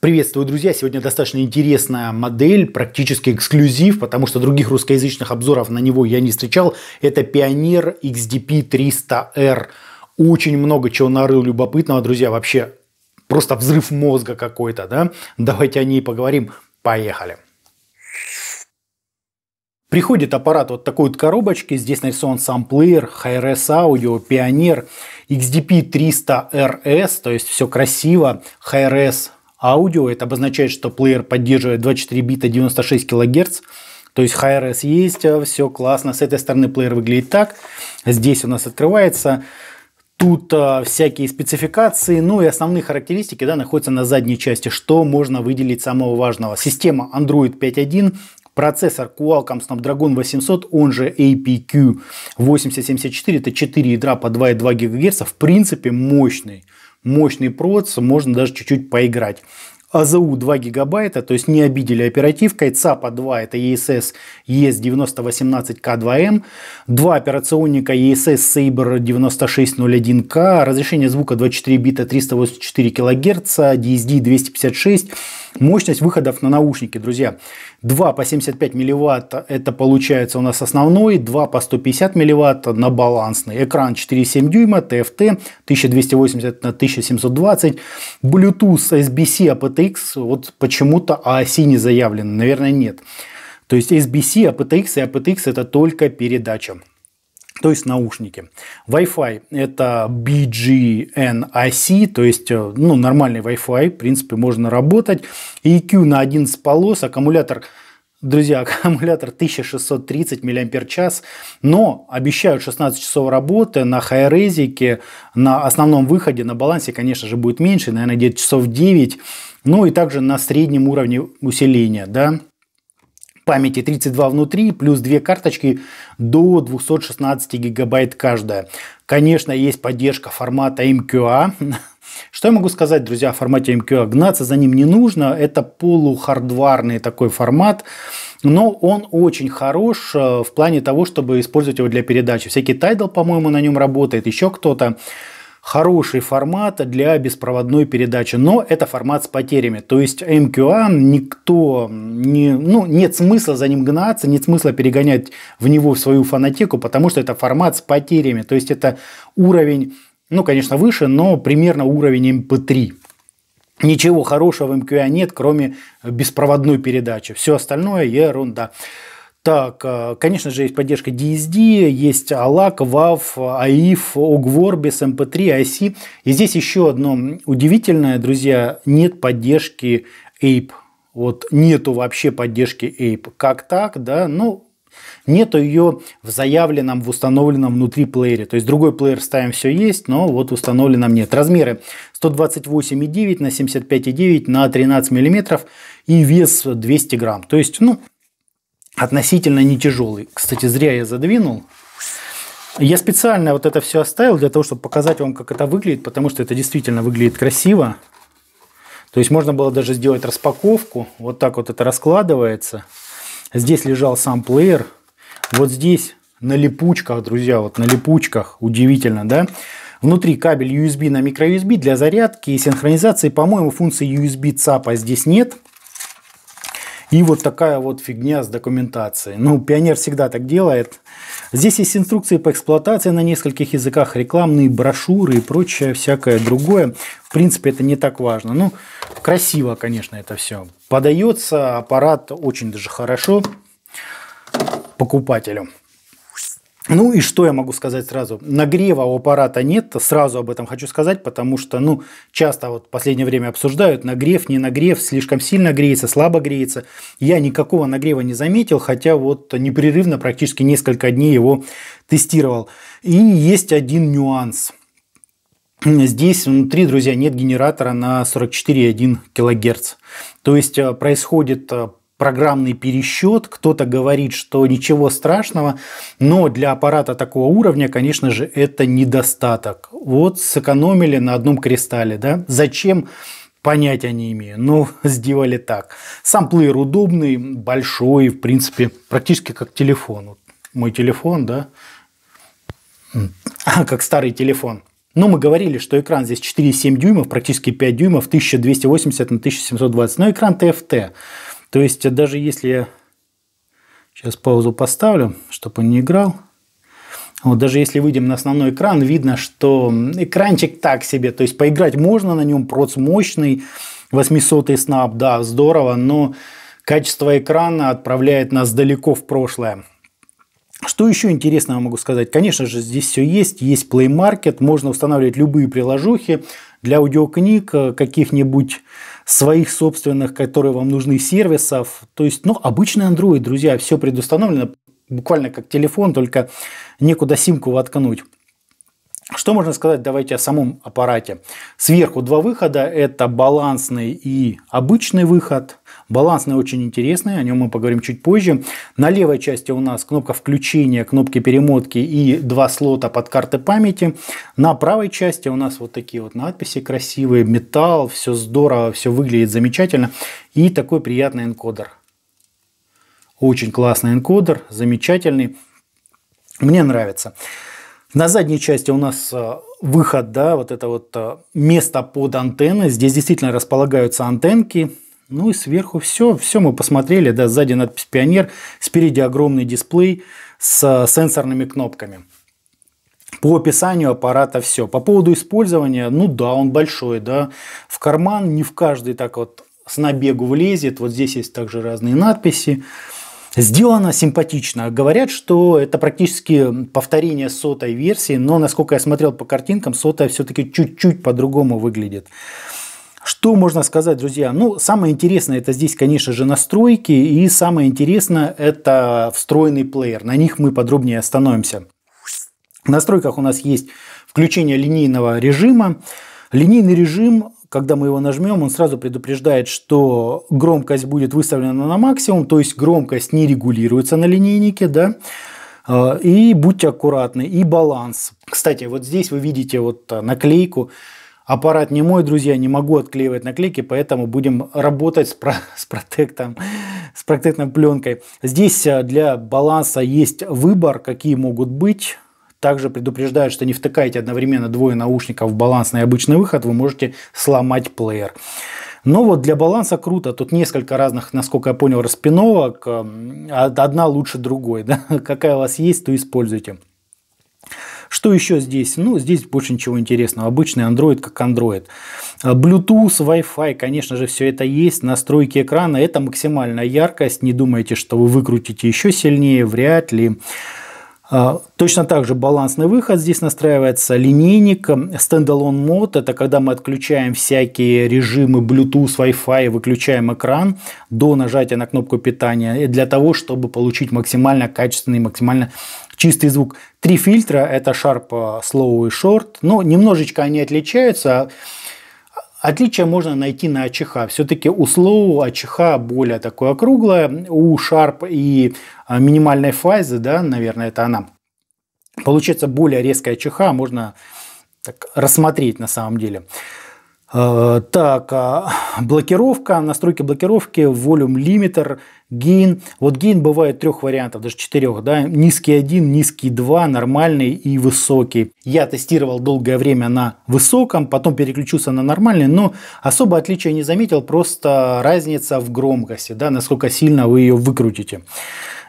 Приветствую, друзья! Сегодня достаточно интересная модель, практически эксклюзив, потому что других русскоязычных обзоров на него я не встречал. Это Pioneer XDP 300R. Очень много чего нарыл любопытного, друзья, вообще просто взрыв мозга какой-то, да? Давайте о ней поговорим. Поехали! Приходит аппарат вот такой вот коробочки, здесь нарисован сам плеер, hi Audio, Pioneer, XDP 300RS, то есть все красиво, HRS аудио. Это обозначает, что плеер поддерживает 24 бита 96 кГц. То есть HRS есть, а, все классно. С этой стороны плеер выглядит так. Здесь у нас открывается. Тут а, всякие спецификации, ну и основные характеристики да, находятся на задней части, что можно выделить самого важного. Система Android 5.1, процессор Qualcomm Snapdragon 800, он же APQ 8074, это 4 ядра по 2,2 ГГц, в принципе мощный мощный процессор можно даже чуть-чуть поиграть. АЗУ 2 гигабайта, то есть не обидели оперативкой. ЦАПа 2 это ESS ES9018K2M. Два операционника ESS Saber 9601K. Разрешение звука 24 бита 384 кГц. DSD 256. Мощность выходов на наушники, друзья. 2 по 75 милливатт это получается у нас основной, 2 по 150 милливатт на балансный. Экран 4,7 дюйма, TFT 1280 на 1720, Bluetooth, SBC, aptX, а вот почему-то AOC не заявлено, наверное нет. То есть SBC, aptX а и aptX а это только передача то есть наушники. Wi-Fi это BGNIC, то есть э, ну, нормальный Wi-Fi, в принципе, можно работать. EQ на 11 полос, аккумулятор Друзья, аккумулятор 1630 мАч, но обещают 16 часов работы на хайрезике, на основном выходе, на балансе, конечно же, будет меньше, наверное, где-то часов 9, ну и также на среднем уровне усиления, да, памяти 32 внутри, плюс две карточки до 216 гигабайт каждая. Конечно, есть поддержка формата MQA. Эм а. Что я могу сказать, друзья, о формате MQA? Эм а? Гнаться за ним не нужно, это полухардварный такой формат, но он очень хорош э, в плане того, чтобы использовать его для передачи. Всякий тайдл, по-моему, на нем работает, еще кто-то хороший формат для беспроводной передачи, но это формат с потерями. То есть MQA никто, не, ну, нет смысла за ним гнаться, нет смысла перегонять в него свою фанатику, потому что это формат с потерями. То есть это уровень, ну, конечно, выше, но примерно уровень MP3. Ничего хорошего в MQA нет, кроме беспроводной передачи. Все остальное ерунда. Так, э, конечно же, есть поддержка DSD, есть ALAC, WAV, AIF, OGWORBIS, MP3, IC. И здесь еще одно удивительное, друзья, нет поддержки APE. Вот нету вообще поддержки APE. Как так, да? Ну, Нету ее в заявленном, в установленном внутри плеере. То есть другой плеер ставим все есть, но вот установленном нет. Размеры 128,9 на 75,9 на 13 мм и вес 200 грамм. То есть, ну, относительно не тяжелый. Кстати, зря я задвинул. Я специально вот это все оставил для того, чтобы показать вам, как это выглядит, потому что это действительно выглядит красиво. То есть можно было даже сделать распаковку. Вот так вот это раскладывается. Здесь лежал сам плеер. Вот здесь на липучках, друзья, вот на липучках. Удивительно, да? Внутри кабель USB на microUSB для зарядки и синхронизации. По-моему, функции USB ЦАПа здесь нет. И вот такая вот фигня с документацией. Ну, пионер всегда так делает. Здесь есть инструкции по эксплуатации на нескольких языках, рекламные брошюры и прочее всякое другое. В принципе, это не так важно. Ну, красиво, конечно, это все. Подается аппарат очень даже хорошо покупателю. Ну и что я могу сказать сразу? Нагрева у аппарата нет, сразу об этом хочу сказать, потому что, ну, часто вот в последнее время обсуждают, нагрев, не нагрев, слишком сильно греется, слабо греется. Я никакого нагрева не заметил, хотя вот непрерывно практически несколько дней его тестировал. И есть один нюанс. Здесь внутри, друзья, нет генератора на 44,1 кГц. То есть э, происходит э, программный пересчет, кто-то говорит, что ничего страшного, но для аппарата такого уровня, конечно же, это недостаток. Вот сэкономили на одном кристалле, да? Зачем? Понятия не имею, но сделали так. Сам плеер удобный, большой, в принципе, практически как телефон. Вот мой телефон, да, а, как старый телефон. Но мы говорили, что экран здесь 4,7 дюймов, практически 5 дюймов, 1280 на 1720, но экран TFT. То есть, э, даже если я сейчас паузу поставлю, чтобы он не играл, вот даже если выйдем на основной экран, видно, что экранчик так себе, то есть поиграть можно на нем, проц мощный, 800 снап, да, здорово, но качество экрана отправляет нас далеко в прошлое. Что еще интересного могу сказать? Конечно же, здесь все есть. Есть Play Market, можно устанавливать любые приложухи для аудиокниг, э, каких-нибудь своих собственных, которые вам нужны, сервисов. То есть, ну, обычный Android, друзья, все предустановлено, буквально как телефон, только некуда симку воткнуть. Что можно сказать, давайте о самом аппарате. Сверху два выхода, это балансный и обычный выход. Балансный очень интересный, о нем мы поговорим чуть позже. На левой части у нас кнопка включения, кнопки перемотки и два слота под карты памяти. На правой части у нас вот такие вот надписи красивые, металл, все здорово, все выглядит замечательно. И такой приятный энкодер. Очень классный энкодер, замечательный. Мне нравится. На задней части у нас э, выход, да, вот это вот э, место под антенны. Здесь действительно располагаются антенки. Ну и сверху все, все мы посмотрели, да, сзади надпись «Пионер», спереди огромный дисплей с сенсорными кнопками. По описанию аппарата все. По поводу использования, ну да, он большой, да, в карман не в каждый так вот с набегу влезет. Вот здесь есть также разные надписи. Сделано симпатично. Говорят, что это практически повторение сотой версии, но насколько я смотрел по картинкам, сотая все-таки чуть-чуть по-другому выглядит. Что можно сказать, друзья? Ну, самое интересное это здесь, конечно же, настройки. И самое интересное это встроенный плеер. На них мы подробнее остановимся. В настройках у нас есть включение линейного режима. Линейный режим когда мы его нажмем, он сразу предупреждает, что громкость будет выставлена на максимум, то есть громкость не регулируется на линейнике, да, а, и будьте аккуратны, и баланс. Кстати, вот здесь вы видите вот а, наклейку аппарат не мой, друзья, не могу отклеивать наклейки, поэтому будем работать с, про с протектом с протектной пленкой. Здесь э, для баланса есть выбор, какие могут быть. Также предупреждаю, что не втыкайте одновременно двое наушников в балансный обычный выход, вы можете сломать плеер. Но вот для баланса круто, тут несколько разных, насколько я понял, распиновок, эм, одна лучше другой. Да? Какая у вас есть, то используйте. Что еще здесь? Ну, здесь больше ничего интересного. Обычный Android как Android. А, Bluetooth, Wi-Fi, конечно же, все это есть. Настройки экрана. Это максимальная яркость. Не думайте, что вы выкрутите еще сильнее. Вряд ли. А, точно так же балансный выход здесь настраивается, линейник, стендалон мод, это когда мы отключаем всякие режимы Bluetooth, Wi-Fi, выключаем экран до нажатия на кнопку питания для того, чтобы получить максимально качественный, максимально чистый звук. Три фильтра – это Sharp, э, Slow и Short. Но ну, немножечко они отличаются. Отличия можно найти на АЧХ. Все-таки у Slow АЧХ более такое округлое. У Sharp и э, минимальной фазы, да, наверное, это она. Получается более резкая АЧХ, можно так рассмотреть на самом деле. Э, так, а, блокировка, настройки блокировки, волюм лимитер – Гейн. Вот гейн бывает трех вариантов, даже четырех. Да? Низкий один, низкий два, нормальный и высокий. Я тестировал долгое время на высоком, потом переключился на нормальный, но особо отличия не заметил, просто разница в громкости, да, насколько сильно вы ее выкрутите.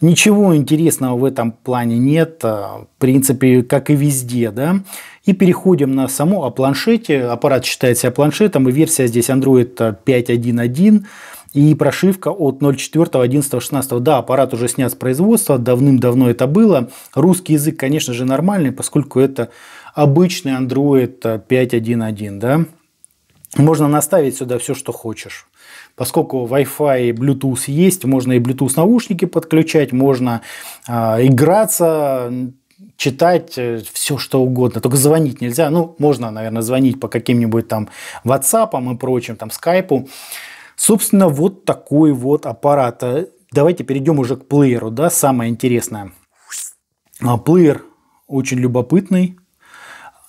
Ничего интересного в этом плане нет, э, в принципе, как и везде, да. И переходим на само о планшете. Аппарат считает себя планшетом, и версия здесь Android 5.1.1 и прошивка от 04, 11, 16. Да, аппарат уже снят с производства, давным-давно это было. Русский язык, конечно же, нормальный, поскольку это обычный Android 5.1.1, да. Можно наставить сюда все, что хочешь. Поскольку Wi-Fi и Bluetooth есть, можно и Bluetooth наушники подключать, можно э, играться, читать э, все что угодно, только звонить нельзя. Ну, можно, наверное, звонить по каким-нибудь там WhatsApp и прочим, там Skype. Собственно, вот такой вот аппарат. Э, давайте перейдем уже к плееру, да, самое интересное. А, плеер очень любопытный.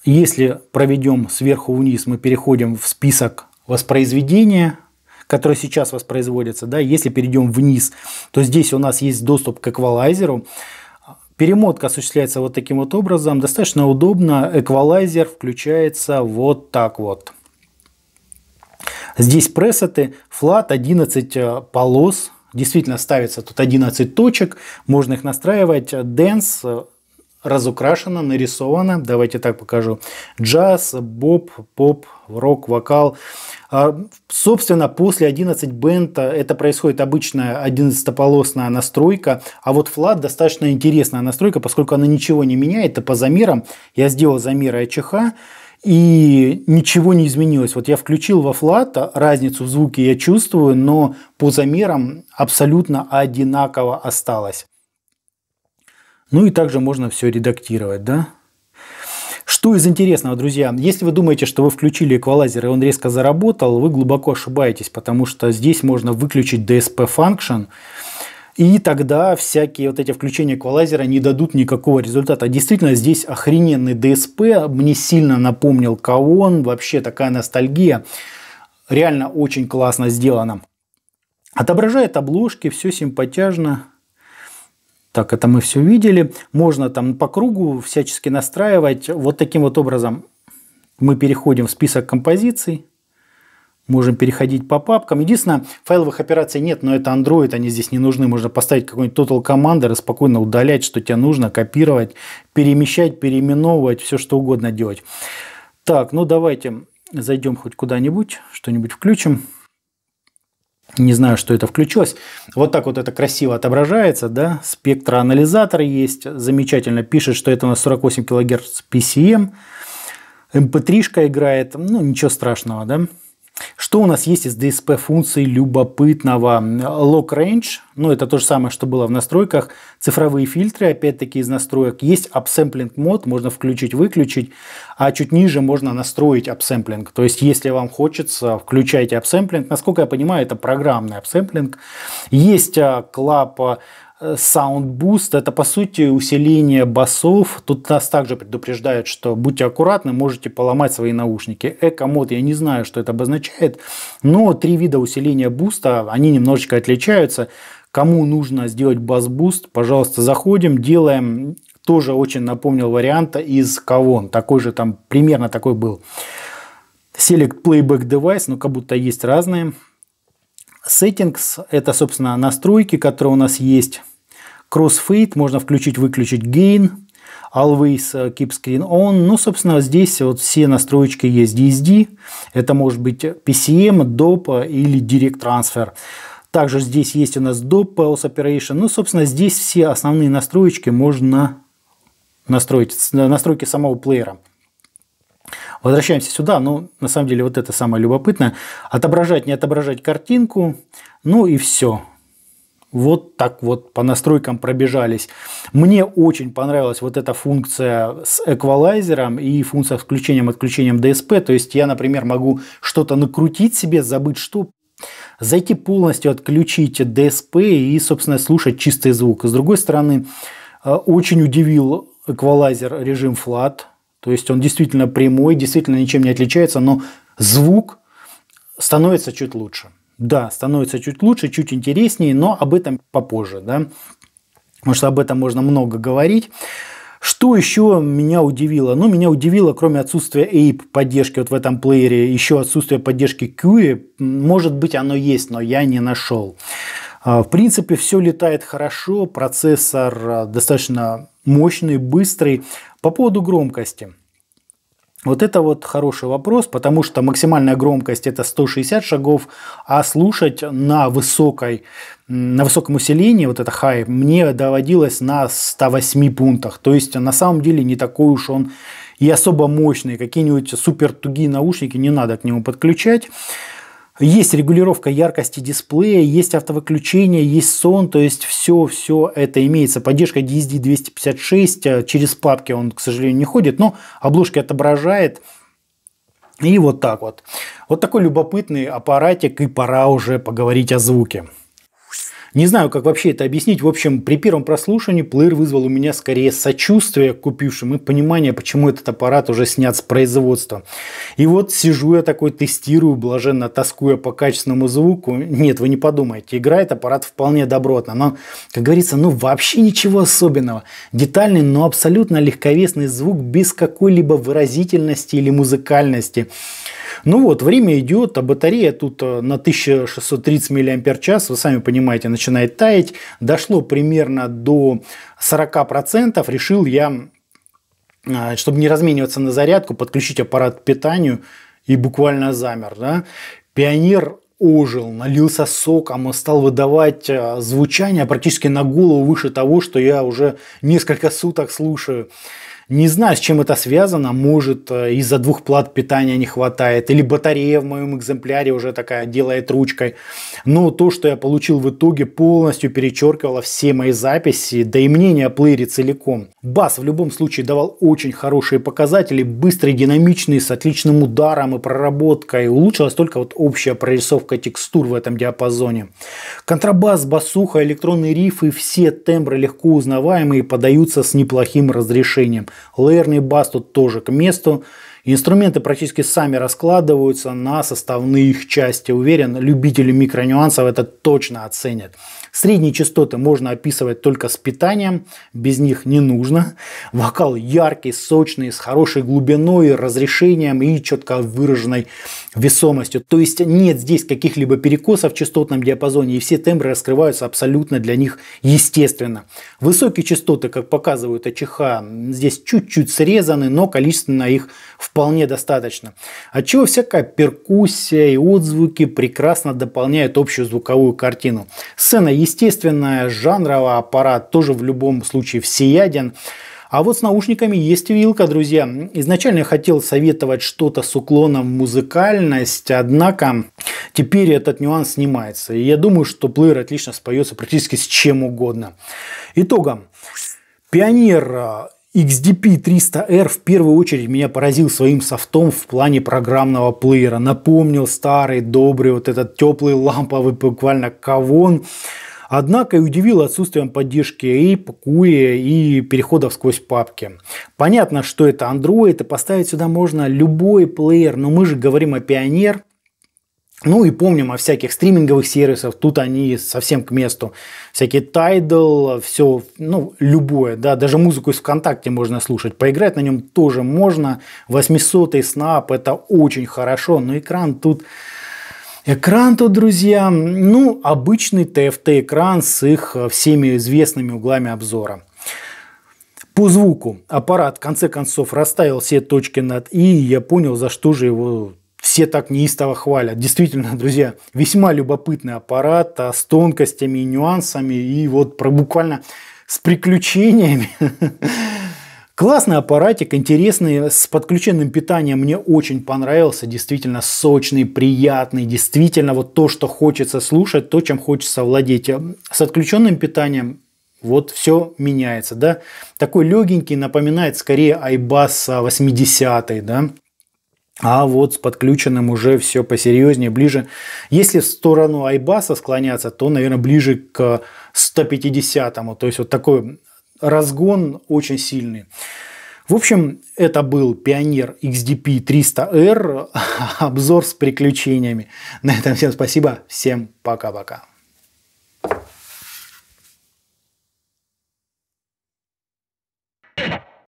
Если проведем сверху вниз, мы переходим в список воспроизведения, которое сейчас воспроизводится, Да? Если перейдем вниз, то здесь у нас есть доступ к эквалайзеру. Перемотка осуществляется вот таким вот образом. Достаточно удобно. Эквалайзер включается вот так вот. Здесь пресеты, флат 11 э, полос, действительно ставится тут 11 точек, можно их настраивать, дэнс разукрашено, нарисовано. Давайте так покажу. Джаз, боб, поп, рок, вокал. А, собственно, после 11 бента э, это происходит обычная 11-полосная настройка. А вот флат достаточно интересная настройка, поскольку она ничего не меняет. Это по замерам. Я сделал замеры АЧХ и ничего не изменилось. Вот я включил во флат, а, разницу в звуке я чувствую, но по замерам абсолютно одинаково осталось. Ну и также можно все редактировать, да? Что из интересного, друзья, если вы думаете, что вы включили эквалайзер и он резко заработал, вы глубоко ошибаетесь, потому что здесь можно выключить DSP Function, и тогда всякие вот эти включения эквалайзера не дадут никакого результата. А действительно, здесь охрененный ДСП Мне сильно напомнил Каон. Вообще такая ностальгия. Реально очень классно сделано. Отображает обложки, все симпатяжно. Так, это мы все видели. Можно там по кругу всячески настраивать. Вот таким вот образом мы переходим в список композиций. Можем переходить по папкам. Единственное, файловых операций нет, но это Android, они здесь не нужны. Можно поставить какой-нибудь Total Commander и спокойно удалять, что тебе нужно, копировать, перемещать, переименовывать, все что угодно делать. Так, ну давайте зайдем хоть куда-нибудь, что-нибудь включим. Не знаю, что это включилось. Вот так вот это красиво отображается, да. Спектроанализатор есть, замечательно пишет, что это на 48 кГц PCM. MP3 играет, ну ничего страшного, да. Что у нас есть из DSP функций любопытного? Lock Range, ну это то же самое, что было в настройках. Цифровые фильтры, опять-таки из настроек. Есть Upsampling мод, можно включить-выключить. А чуть ниже можно настроить Upsampling. То есть, если вам хочется, включайте Upsampling. Насколько я понимаю, это программный Upsampling. Есть Club а, саундбуст э, – это, по сути, усиление басов. Тут нас также предупреждают, что будьте аккуратны, можете поломать свои наушники. Эко-мод, я не знаю, что это обозначает, но три вида усиления буста, они немножечко отличаются. Кому нужно сделать бас-буст, пожалуйста, заходим, делаем. Тоже очень напомнил варианта из Кавон. Такой же там, примерно такой был. Select Playback Device, но как будто есть разные. Settings – это, собственно, настройки, которые у нас есть. Crossfade – можно включить-выключить gain. Always э, keep screen on. Ну, собственно, здесь вот все настройки есть. DSD – это может быть PCM, DOP э, или Direct Transfer. Также здесь есть у нас DOP, Pulse Operation. Ну, собственно, здесь все основные настройки можно настроить, э, настройки самого плеера. Возвращаемся сюда. Ну, на самом деле, вот это самое любопытное. Отображать, не отображать картинку. Ну и все. Вот так вот по настройкам пробежались. Мне очень понравилась вот эта функция с эквалайзером и функция с включением-отключением DSP. То есть я, например, могу что-то накрутить себе, забыть что, зайти полностью, отключить DSP и, собственно, слушать чистый звук. С другой стороны, э, очень удивил эквалайзер режим FLAT. То есть он действительно прямой, действительно ничем не отличается, но звук становится чуть лучше. Да, становится чуть лучше, чуть интереснее, но об этом попозже, да, потому что об этом можно много говорить. Что еще меня удивило? Ну, меня удивило, кроме отсутствия Ape поддержки вот в этом плеере, еще отсутствие поддержки QE. Может быть, оно есть, но я не нашел. А, в принципе, все летает хорошо, процессор а, достаточно мощный, быстрый. По поводу громкости. Вот это вот хороший вопрос, потому что максимальная громкость это 160 шагов, а слушать на высокой, на высоком усилении, вот это хай, мне доводилось на 108 пунктах. То есть на самом деле не такой уж он и особо мощный. Какие-нибудь супер тугие наушники не надо к нему подключать. Есть регулировка яркости дисплея, есть автовыключение, есть сон, то есть все, все это имеется. Поддержка DSD 256, э, через папки он, к сожалению, не ходит, но обложки отображает. И вот так вот. Вот такой любопытный аппаратик, и пора уже поговорить о звуке. Не знаю, как вообще это объяснить. В общем, при первом прослушивании плеер вызвал у меня скорее сочувствие к купившим и понимание, почему этот аппарат уже снят с производства. И вот сижу я такой, тестирую, блаженно тоскуя по качественному звуку. Нет, вы не подумайте, играет аппарат вполне добротно. Но, как говорится, ну вообще ничего особенного. Детальный, но абсолютно легковесный звук без какой-либо выразительности или музыкальности. Ну вот, время идет, а батарея тут э, на 1630 мАч, вы сами понимаете, начинает таять. Дошло примерно до 40%. Решил я, а, чтобы не размениваться на зарядку, подключить аппарат к питанию и буквально замер. Да? Пионер ожил, налился соком и стал выдавать э, звучание практически на голову выше того, что я уже несколько суток слушаю. Не знаю, с чем это связано. Может, э, из-за двух плат питания не хватает. Или батарея в моем экземпляре уже такая делает ручкой. Но то, что я получил в итоге, полностью перечеркивало все мои записи, да и мнение о плеере целиком. Бас в любом случае давал очень хорошие показатели, быстрый, динамичный, с отличным ударом и проработкой. Улучшилась только вот общая прорисовка текстур в этом диапазоне. Контрабас, басуха, электронные рифы, все тембры легко узнаваемые подаются с неплохим разрешением. Лейерный бас тут тоже к месту. Инструменты практически сами раскладываются на составные их части. Уверен, любители микронюансов это точно оценят. Средние частоты можно описывать только с питанием, без них не нужно. Вокал яркий, сочный, с хорошей глубиной, разрешением и четко выраженной весомостью. То есть нет здесь каких-либо перекосов в частотном диапазоне, и все тембры раскрываются абсолютно для них естественно. Высокие частоты, как показывают АЧХ, здесь чуть-чуть срезаны, но количественно их вполне достаточно. Отчего всякая перкуссия и отзвуки прекрасно дополняют общую звуковую картину. Сцена естественная, жанровый аппарат тоже в любом случае всеяден. А вот с наушниками есть вилка, друзья. Изначально я хотел советовать что-то с уклоном в музыкальность, однако теперь этот нюанс снимается. И я думаю, что плеер отлично споется практически с чем угодно. Итогом. Пионер XDP300R э, в первую очередь меня поразил своим софтом в плане программного плеера. Напомнил старый, добрый, вот этот теплый ламповый буквально кавон Однако и удивило отсутствием поддержки APE, QE и переходов сквозь папки. Понятно, что это Android, и поставить сюда можно любой плеер, но мы же говорим о пионер, Ну и помним о всяких стриминговых сервисах, тут они совсем к месту. Всякие Tidal, все, ну, любое, да, даже музыку из ВКонтакте можно слушать. Поиграть на нем тоже можно. 800-й Snap, это очень хорошо, но экран тут Экран тут, друзья, ну, обычный TFT-экран с их э, всеми известными углами обзора. По звуку аппарат в конце концов расставил все точки над «и», и я понял, за что же его все так неистово хвалят. Действительно, друзья, весьма любопытный аппарат а с тонкостями и нюансами, и вот про буквально с приключениями. Классный аппаратик, интересный, с подключенным питанием мне очень понравился. Действительно сочный, приятный, действительно вот то, что хочется слушать, то, чем хочется владеть. С отключенным питанием вот все меняется, да. Такой легенький, напоминает скорее iBus 80, да. А вот с подключенным уже все посерьезнее, ближе. Если в сторону айбаса склоняться, то, наверное, ближе к 150-му. То есть вот такой разгон очень сильный. В общем, это был Пионер XDP 300R, обзор с приключениями. На этом всем спасибо, всем пока-пока.